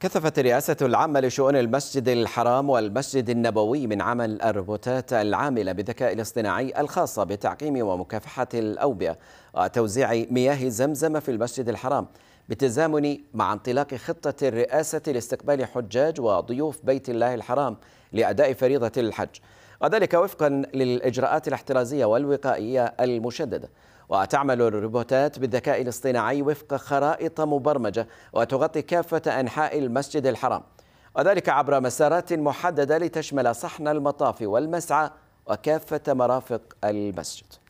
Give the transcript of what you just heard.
كثفت الرئاسة العامة لشؤون المسجد الحرام والمسجد النبوي من عمل الروبوتات العاملة بالذكاء الاصطناعي الخاصة بتعقيم ومكافحة الأوبئة وتوزيع مياه زمزم في المسجد الحرام بالتزامن مع انطلاق خطة الرئاسة لاستقبال حجاج وضيوف بيت الله الحرام لأداء فريضة الحج وذلك وفقا للإجراءات الاحترازية والوقائية المشددة وتعمل الروبوتات بالذكاء الاصطناعي وفق خرائط مبرمجة وتغطي كافة أنحاء المسجد الحرام وذلك عبر مسارات محددة لتشمل صحن المطاف والمسعى وكافة مرافق المسجد